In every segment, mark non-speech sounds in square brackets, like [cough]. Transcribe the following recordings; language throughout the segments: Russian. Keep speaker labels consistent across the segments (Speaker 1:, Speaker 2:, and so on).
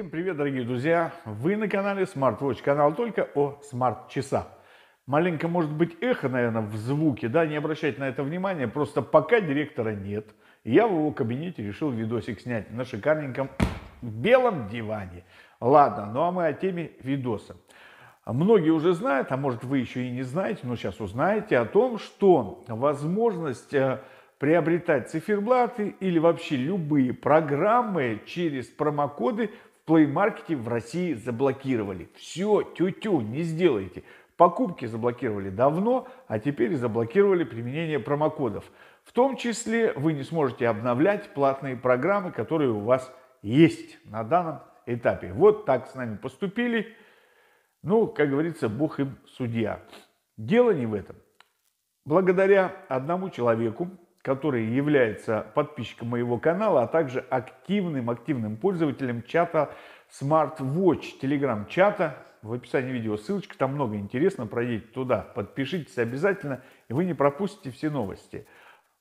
Speaker 1: Всем привет, дорогие друзья! Вы на канале SmartWatch, канал только о смарт-часах. Маленько может быть эхо, наверное, в звуке, да, не обращайте на это внимания, просто пока директора нет, я в его кабинете решил видосик снять на шикарненьком белом диване. Ладно, ну а мы о теме видоса. Многие уже знают, а может вы еще и не знаете, но сейчас узнаете о том, что возможность э, приобретать циферблаты или вообще любые программы через промокоды плей-маркете в России заблокировали. Все, тю-тю, не сделайте. Покупки заблокировали давно, а теперь заблокировали применение промокодов. В том числе вы не сможете обновлять платные программы, которые у вас есть на данном этапе. Вот так с нами поступили. Ну, как говорится, бог им судья. Дело не в этом. Благодаря одному человеку, который является подписчиком моего канала, а также активным, активным пользователем чата SmartWatch, телеграм-чата. В описании видео ссылочка, там много интересного, пройдите туда, подпишитесь обязательно, и вы не пропустите все новости.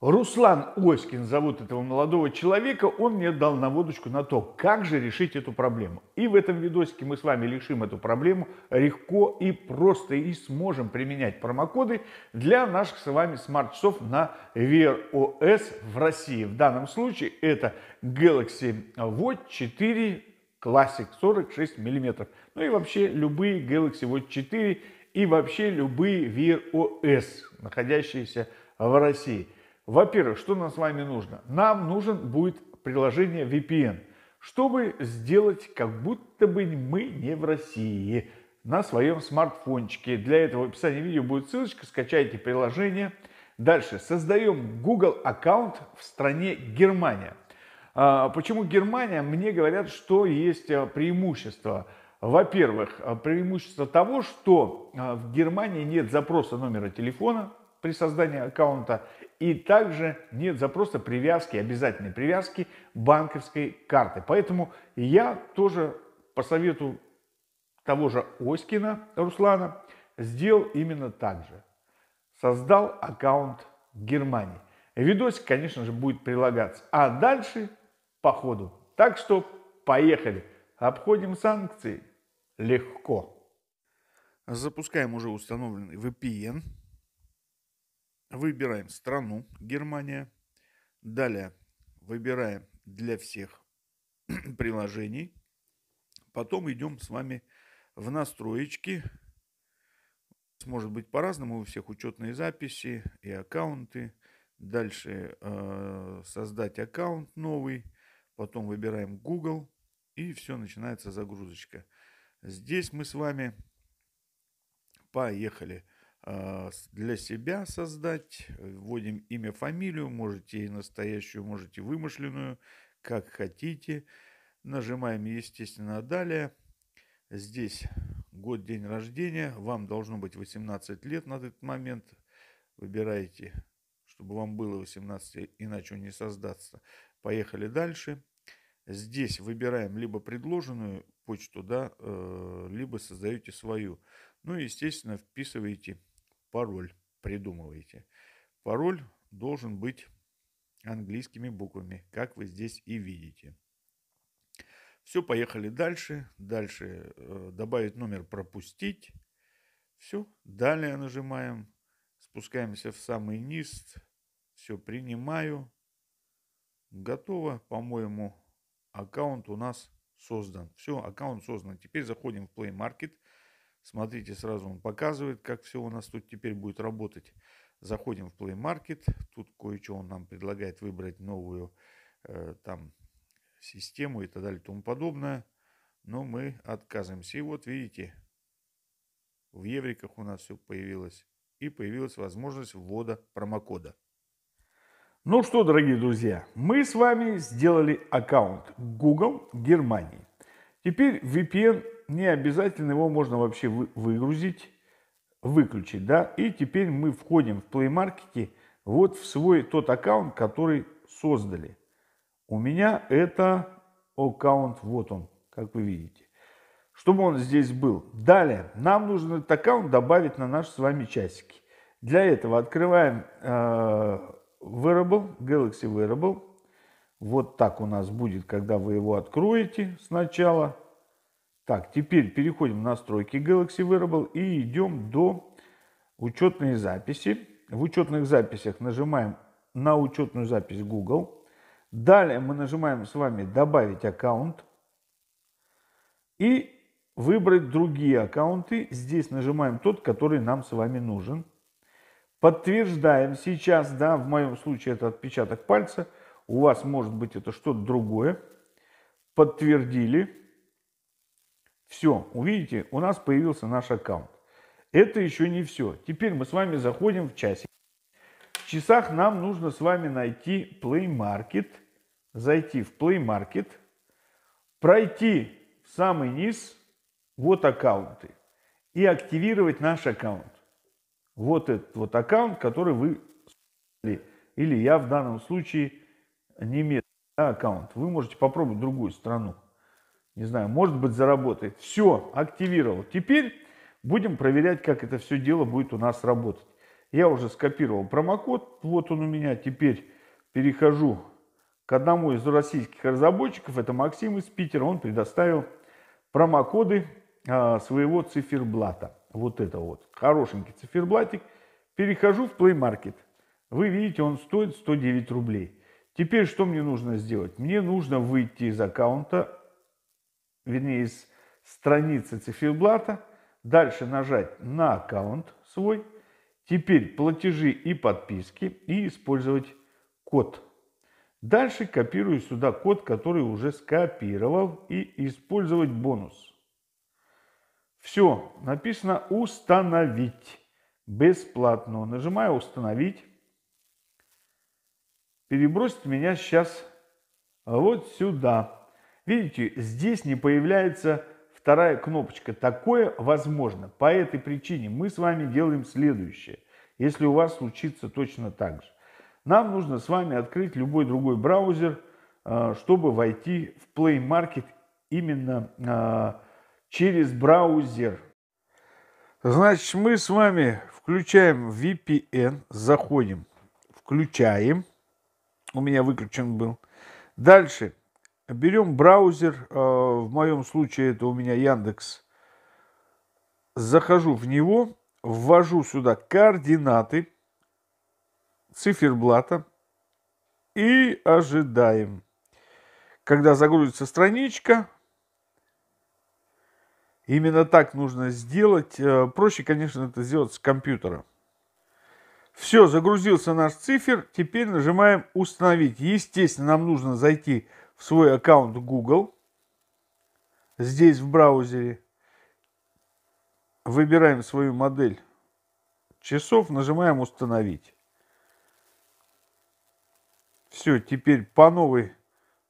Speaker 1: Руслан Оськин зовут этого молодого человека, он мне дал наводочку на то, как же решить эту проблему. И в этом видосике мы с вами решим эту проблему легко и просто, и сможем применять промокоды для наших с вами смарт-часов на Wear OS в России. В данном случае это Galaxy Watch 4 Classic 46 мм, ну и вообще любые Galaxy Watch 4 и вообще любые Wear OS, находящиеся в России. Во-первых, что нам с вами нужно? Нам нужен будет приложение VPN, чтобы сделать, как будто бы мы не в России, на своем смартфончике. Для этого в описании видео будет ссылочка, скачайте приложение. Дальше, создаем Google аккаунт в стране Германия. А, почему Германия? Мне говорят, что есть а, преимущество. Во-первых, а, преимущество того, что в Германии нет запроса номера телефона при создании аккаунта – и также нет запроса привязки, обязательной привязки банковской карты. Поэтому я тоже по совету того же Оськина Руслана сделал именно так же. Создал аккаунт Германии. Видосик, конечно же, будет прилагаться. А дальше по ходу. Так что поехали. Обходим санкции легко. Запускаем уже установленный VPN. Выбираем страну Германия. Далее выбираем для всех [clears throat] приложений. Потом идем с вами в настроечки. Может быть по-разному у всех учетные записи и аккаунты. Дальше э, создать аккаунт новый. Потом выбираем Google. И все, начинается загрузочка. Здесь мы с вами поехали. Поехали. А, для себя создать. Э, вводим имя, фамилию, можете и настоящую, можете вымышленную, как хотите. Нажимаем, естественно, далее. Здесь год, день рождения. Вам должно быть 18 лет на этот момент. Выбираете, чтобы вам было 18, иначе он не создаться, Поехали дальше. Здесь выбираем либо предложенную почту, да, э, либо создаете свою. Ну и, естественно, вписываете пароль придумываете. Пароль должен быть английскими буквами, как вы здесь и видите. Все, поехали дальше. Дальше э, добавить номер пропустить. Все, далее нажимаем, спускаемся в самый низ. Все, принимаю. Готово, по-моему, аккаунт у нас создан. Все, аккаунт создан. Теперь заходим в Play Market – Смотрите, сразу он показывает, как все у нас тут теперь будет работать. Заходим в Play Market. Тут кое-что он нам предлагает выбрать новую э, там систему и так далее и тому подобное. Но мы отказываемся. И вот видите, в евриках у нас все появилось. И появилась возможность ввода промокода. Ну что, дорогие друзья, мы с вами сделали аккаунт Google Германии. Теперь VPN не обязательно его можно вообще вы, выгрузить, выключить, да. И теперь мы входим в Play Market вот в свой тот аккаунт, который создали. У меня это аккаунт, вот он, как вы видите. Чтобы он здесь был. Далее, нам нужно этот аккаунт добавить на наши с вами часики. Для этого открываем э, Wearable, Galaxy Wearable. Вот так у нас будет, когда вы его откроете сначала. Так, теперь переходим в настройки Galaxy Wearable и идем до учетной записи. В учетных записях нажимаем на учетную запись Google. Далее мы нажимаем с вами «Добавить аккаунт» и выбрать другие аккаунты. Здесь нажимаем тот, который нам с вами нужен. Подтверждаем сейчас, да, в моем случае это отпечаток пальца. У вас может быть это что-то другое. Подтвердили. Все, увидите, у нас появился наш аккаунт. Это еще не все. Теперь мы с вами заходим в часик. В часах нам нужно с вами найти Play Market, зайти в Play Market, пройти в самый низ, вот аккаунты, и активировать наш аккаунт. Вот этот вот аккаунт, который вы или я в данном случае немецкий аккаунт. Вы можете попробовать другую страну не знаю, может быть заработает. Все, активировал. Теперь будем проверять, как это все дело будет у нас работать. Я уже скопировал промокод, вот он у меня. Теперь перехожу к одному из российских разработчиков, это Максим из Питера, он предоставил промокоды а, своего циферблата. Вот это вот, хорошенький циферблатик. Перехожу в Play Market. Вы видите, он стоит 109 рублей. Теперь что мне нужно сделать? Мне нужно выйти из аккаунта вернее, из страницы циферблата, дальше нажать на аккаунт свой, теперь платежи и подписки и использовать код. Дальше копирую сюда код, который уже скопировал и использовать бонус. Все, написано «Установить» бесплатно. Нажимаю «Установить». Перебросит меня сейчас вот сюда. Видите, здесь не появляется вторая кнопочка. Такое возможно. По этой причине мы с вами делаем следующее. Если у вас случится точно так же. Нам нужно с вами открыть любой другой браузер, э, чтобы войти в Play Market именно э, через браузер. Значит, мы с вами включаем VPN, заходим, включаем. У меня выключен был. Дальше Берем браузер, а, в моем случае это у меня Яндекс. Захожу в него, ввожу сюда координаты циферблата и ожидаем. Когда загрузится страничка, именно так нужно сделать. Э, проще, конечно, это сделать с компьютера. Все, загрузился наш цифер. Теперь нажимаем «Установить». Естественно, нам нужно зайти в свой аккаунт Google. Здесь в браузере выбираем свою модель часов, нажимаем «Установить». Все, теперь по новой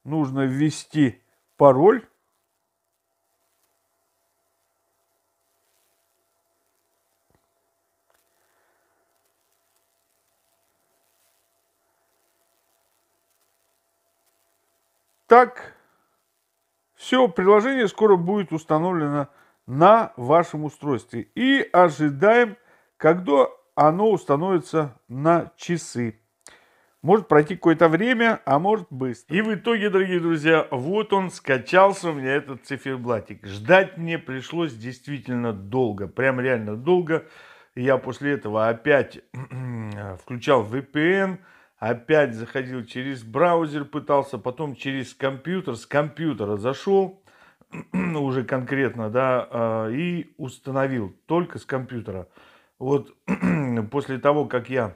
Speaker 1: нужно ввести пароль Так, все, приложение скоро будет установлено на вашем устройстве. И ожидаем, когда оно установится на часы. Может пройти какое-то время, а может быстро. И в итоге, дорогие друзья, вот он скачался у меня этот циферблатик. Ждать мне пришлось действительно долго, прям реально долго. Я после этого опять [clears throat] включал VPN, опять заходил через браузер, пытался, потом через компьютер, с компьютера зашел, [clears throat] уже конкретно, да, а, и установил только с компьютера. Вот [clears throat] после того, как я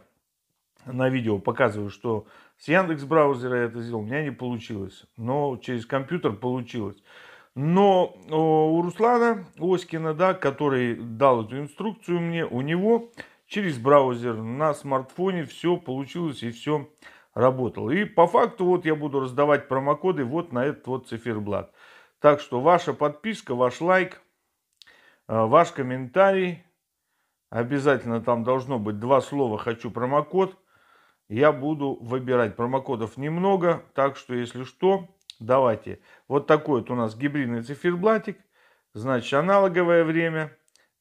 Speaker 1: на видео показываю, что с Яндекс браузера я это сделал, у меня не получилось, но через компьютер получилось. Но у Руслана Оськина, да, который дал эту инструкцию мне, у него через браузер на смартфоне все получилось и все работало. И по факту вот я буду раздавать промокоды вот на этот вот циферблат. Так что ваша подписка, ваш лайк, э, ваш комментарий. Обязательно там должно быть два слова «хочу промокод». Я буду выбирать промокодов немного, так что если что, давайте. Вот такой вот у нас гибридный циферблатик, значит аналоговое время.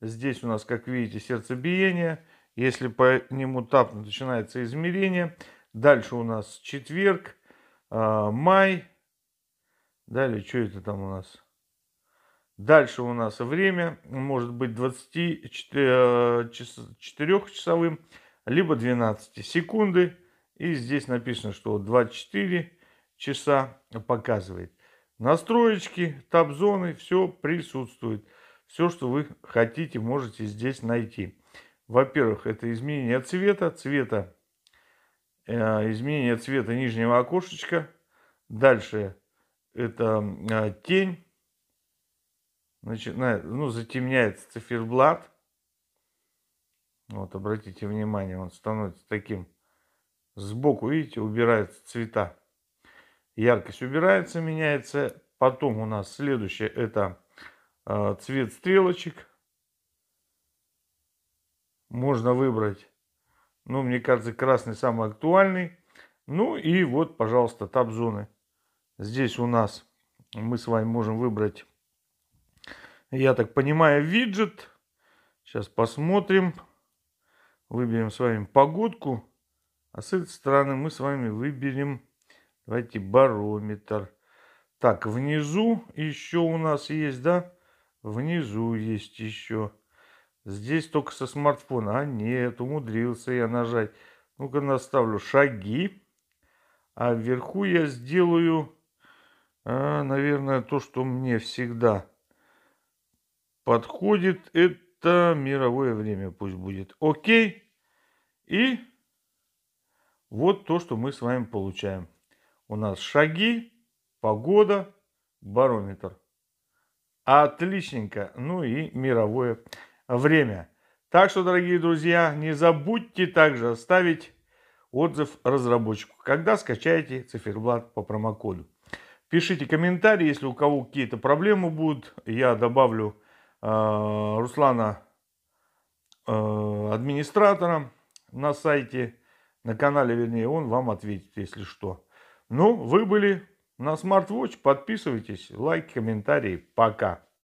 Speaker 1: Здесь у нас, как видите, сердцебиение – если по нему тапнуть, начинается измерение. Дальше у нас четверг, а, май. Далее, что это там у нас? Дальше у нас время может быть 24-часовым, а, либо 12 секунды. И здесь написано, что 24 часа показывает. Настроечки, таб-зоны, все присутствует. Все, что вы хотите, можете здесь найти. Во-первых, это изменение цвета, цвета, э, изменение цвета нижнего окошечка. Дальше это э, тень. Начинает, ну, затемняется циферблат. Вот, обратите внимание, он становится таким сбоку, видите, убираются цвета. Яркость убирается, меняется. Потом у нас следующее это э, цвет стрелочек можно выбрать. Ну, мне кажется, красный самый актуальный. Ну и вот, пожалуйста, таб-зоны. Здесь у нас мы с вами можем выбрать, я так понимаю, виджет. Сейчас посмотрим. Выберем с вами погодку. А с этой стороны мы с вами выберем, давайте, барометр. Так, внизу еще у нас есть, да? Внизу есть еще. Здесь только со смартфона. А нет, умудрился я нажать. Ну-ка наставлю шаги. А вверху я сделаю, а, наверное, то, что мне всегда подходит. Это мировое время пусть будет. Окей. И вот то, что мы с вами получаем. У нас шаги, погода, барометр. Отличненько. Ну и мировое время время. Так что, дорогие друзья, не забудьте также оставить отзыв разработчику, когда скачаете циферблат по промокоду. Пишите комментарии, если у кого какие-то проблемы будут. Я добавлю э, Руслана э, администратора на сайте, на канале, вернее, он вам ответит, если что. Ну, вы были на SmartWatch. Подписывайтесь, лайк, комментарии. Пока.